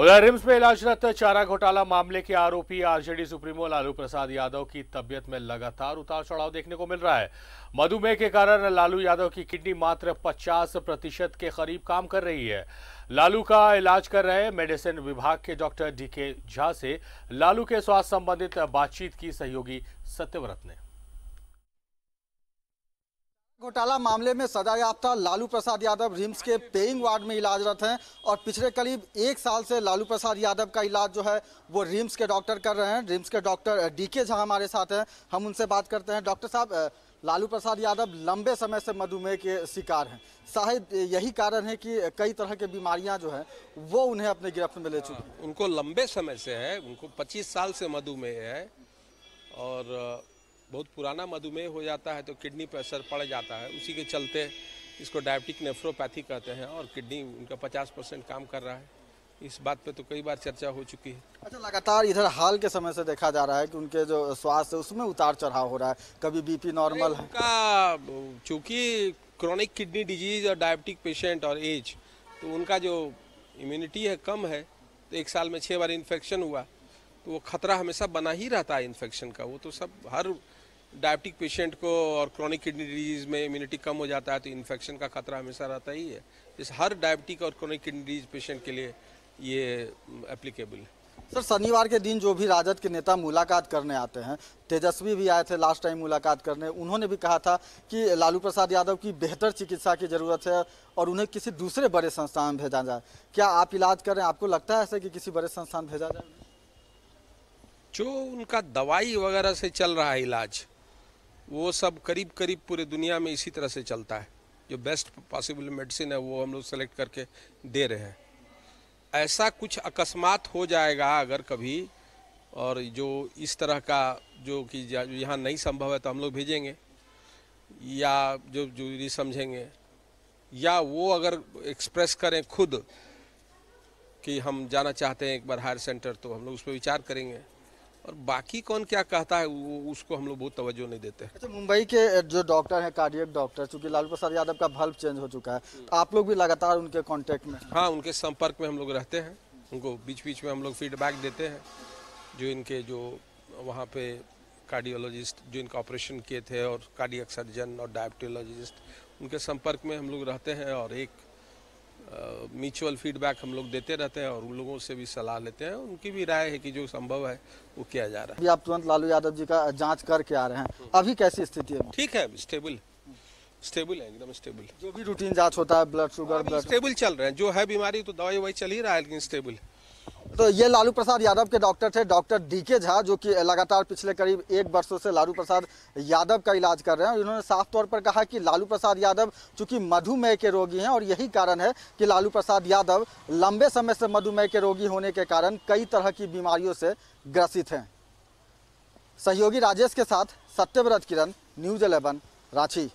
उधर रिम्स में इलाजरत चारा घोटाला मामले के आरोपी आरजेडी सुप्रीमो लालू प्रसाद यादव की तबियत में लगातार उतार चढ़ाव देखने को मिल रहा है मधुमेह के कारण लालू यादव की किडनी मात्र 50 प्रतिशत के करीब काम कर रही है लालू का इलाज कर रहे मेडिसिन विभाग के डॉक्टर डीके झा से लालू के स्वास्थ्य संबंधित बातचीत की सहयोगी सत्यव्रत ने घोटाला मामले में सजायाफ्ता लालू प्रसाद यादव रिम्स के पेइंग वार्ड में इलाजरत हैं और पिछले करीब एक साल से लालू प्रसाद यादव का इलाज जो है वो रिम्स के डॉक्टर कर रहे हैं रिम्स के डॉक्टर डी के झा हमारे साथ हैं हम उनसे बात करते हैं डॉक्टर साहब लालू प्रसाद यादव लंबे समय से मधुमेह के शिकार हैं शायद यही कारण है कि कई तरह के बीमारियां जो हैं वो उन्हें अपने गिरफ्त में ले हाँ, चुकी उनको लंबे समय से है उनको पच्चीस साल से मधुमेह है और बहुत पुराना मधुमेह हो जाता है तो किडनी पर असर पड़ जाता है उसी के चलते इसको डायबिटिक नेफ्रोपैथी कहते हैं और किडनी उनका 50 परसेंट काम कर रहा है इस बात पे तो कई बार चर्चा हो चुकी है अच्छा लगातार इधर हाल के समय से देखा जा रहा है कि उनके जो स्वास्थ्य उसमें उतार चढ़ाव हो रहा है कभी बी नॉर्मल है का चूँकि क्रॉनिक किडनी डिजीज और डायबिटिक पेशेंट और एज तो उनका जो इम्यूनिटी है कम है तो एक साल में छः बार इन्फेक्शन हुआ तो वो खतरा हमेशा बना ही रहता है इन्फेक्शन का वो तो सब हर डायबिटिक पेशेंट को और क्रॉनिक किडनी डिजीज़ में इम्यूनिटी कम हो जाता है तो इन्फेक्शन का खतरा हमेशा रहता ही है इस हर डायबिटिक और क्रॉनिक किडनी डिजीज पेशेंट के लिए ये एप्लीकेबल है सर शनिवार के दिन जो भी राजद के नेता मुलाकात करने आते हैं तेजस्वी भी आए थे लास्ट टाइम मुलाकात करने उन्होंने भी कहा था कि लालू प्रसाद यादव की बेहतर चिकित्सा की ज़रूरत है और उन्हें किसी दूसरे बड़े संस्थान में भेजा जाए क्या आप इलाज करें आपको लगता है ऐसे कि किसी बड़े संस्थान भेजा जाए जो उनका दवाई वगैरह से चल रहा है इलाज वो सब करीब करीब पूरे दुनिया में इसी तरह से चलता है जो बेस्ट पॉसिबल मेडिसिन है वो हम लोग सेलेक्ट करके दे रहे हैं ऐसा कुछ अकस्मात हो जाएगा अगर कभी और जो इस तरह का जो कि यहाँ नहीं संभव है तो हम लोग भेजेंगे या जो ये समझेंगे या वो अगर एक्सप्रेस करें खुद कि हम जाना चाहते हैं एक बार हायर सेंटर तो हम लोग उस पर विचार करेंगे और बाकी कौन क्या कहता है वो उसको हम लोग बहुत तवज्जो नहीं देते अच्छा मुंबई के जो डॉक्टर हैं कार्डियक डॉक्टर चूँकि लालू प्रसाद यादव का भल्ब चेंज हो चुका है तो आप लोग भी लगातार उनके कॉन्टैक्ट में हाँ उनके संपर्क में हम लोग रहते हैं उनको बीच बीच में हम लोग फीडबैक देते हैं जो इनके जो वहाँ पे कार्डियोलॉजिस्ट जो इनका ऑपरेशन किए थे और कार्डियक सर्जन और डायबिटोलॉजिस्ट उनके संपर्क में हम लोग रहते हैं और एक म्यूचुअल फीडबैक हम लोग देते रहते हैं और उन लोगों से भी सलाह लेते हैं उनकी भी राय है कि जो संभव है वो किया जा रहा है आप तुरंत लालू यादव जी का जांच करके आ रहे हैं अभी कैसी स्थिति है ठीक है स्टेबल स्टेबल है एकदम स्टेबल जो भी रूटीन जांच होता है ब्लड शुगर ब्लड स्टेबल चल रहे हैं जो है बीमारी तो दवाई वही चल ही रहा है लेकिन स्टेबल है तो ये लालू प्रसाद यादव के डॉक्टर थे डॉक्टर डीके झा जो कि लगातार पिछले करीब एक वर्षों से लालू प्रसाद यादव का इलाज कर रहे हैं इन्होंने साफ तौर पर कहा कि लालू प्रसाद यादव चूंकि मधुमेह के रोगी हैं और यही कारण है कि लालू प्रसाद यादव लंबे समय से मधुमेह के रोगी होने के कारण कई तरह की बीमारियों से ग्रसित हैं सहयोगी राजेश के साथ सत्यव्रत किरण न्यूज इलेवन रांची